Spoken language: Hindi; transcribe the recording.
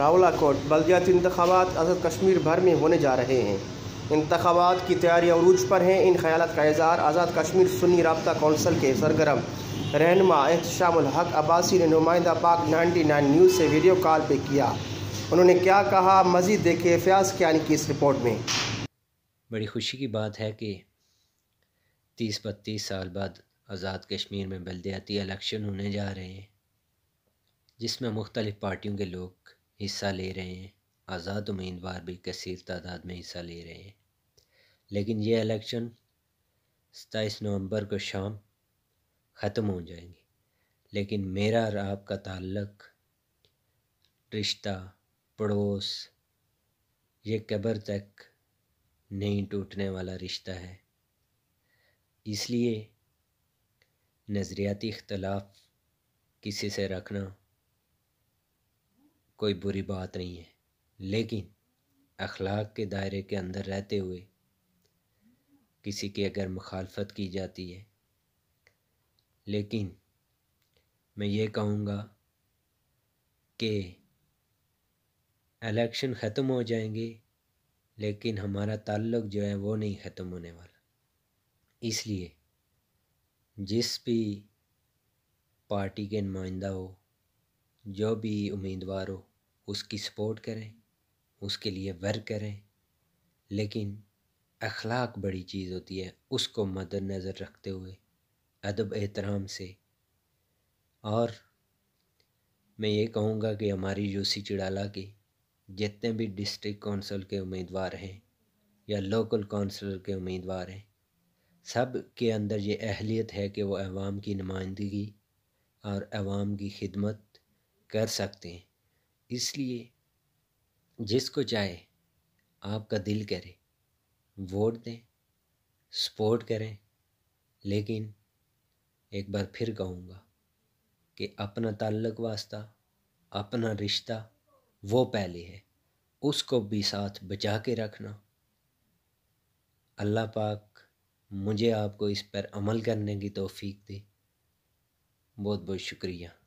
रावलाकोट बलदियाती इंतबात असद कश्मीर भर में होने जा रहे हैं इंतबात की तैयारियाँ अरूज पर हैं इन ख्याल का इजहार आज़ाद कश्मीर सुन्नी रबता कौंसल के सरगरम रहनमा एहतशामुल हक अब्बासी ने नुमाइंदा पाक 99 न्यूज़ से वीडियो कॉल पर किया उन्होंने क्या कहा मज़ीद देखे फयाज क्यानी की इस रिपोर्ट में बड़ी खुशी की बात है कि तीस बत्तीस साल बाद आज़ाद कश्मीर में बलदियाती इलेक्शन होने जा रहे हैं जिसमें मुख्तलिफ़ पार्टियों के लोग हिस्सा ले रहे हैं आज़ाद उम्मीदवार भी कसीर तादाद में हिस्सा ले रहे हैं लेकिन ये इलेक्शन सताईस नवंबर को शाम ख़त्म हो जाएंगे लेकिन मेरा और आपका ताल्लक रिश्ता पड़ोस ये कब्र तक नहीं टूटने वाला रिश्ता है इसलिए नज़रियाती इख्तलाफ किसी से रखना कोई बुरी बात नहीं है लेकिन अखलाक के दायरे के अंदर रहते हुए किसी की अगर मुखालफत की जाती है लेकिन मैं ये कहूँगा कि इलेक्शन ख़त्म हो जाएंगे लेकिन हमारा ताल्लुक जो है वो नहीं ख़त्म होने वाला इसलिए जिस भी पार्टी के नुमाइंदा हो जो भी उम्मीदवार हो उसकी सपोर्ट करें उसके लिए वर्क करें लेकिन अखलाक बड़ी चीज़ होती है उसको मद्दनज़र रखते हुए अदब एहतराम से और मैं ये कहूँगा कि हमारी यूसी चिड़ाला की जितने भी डिस्ट्रिक्ट कौंसल के उम्मीदवार हैं या लोकल कौंसल के उम्मीदवार हैं सब के अंदर ये अहलियत है कि वो अवाम की नुमाइंदगी और अवाम की खिदमत कर सकते हैं इसलिए जिसको चाहे आपका दिल करे वोट दें सपोर्ट करें लेकिन एक बार फिर कहूँगा कि अपना ताल्लुक वास्ता अपना रिश्ता वो पहले है उसको भी साथ बचा के रखना अल्लाह पाक मुझे आपको इस पर अमल करने की तोफ़ी दे बहुत बहुत शुक्रिया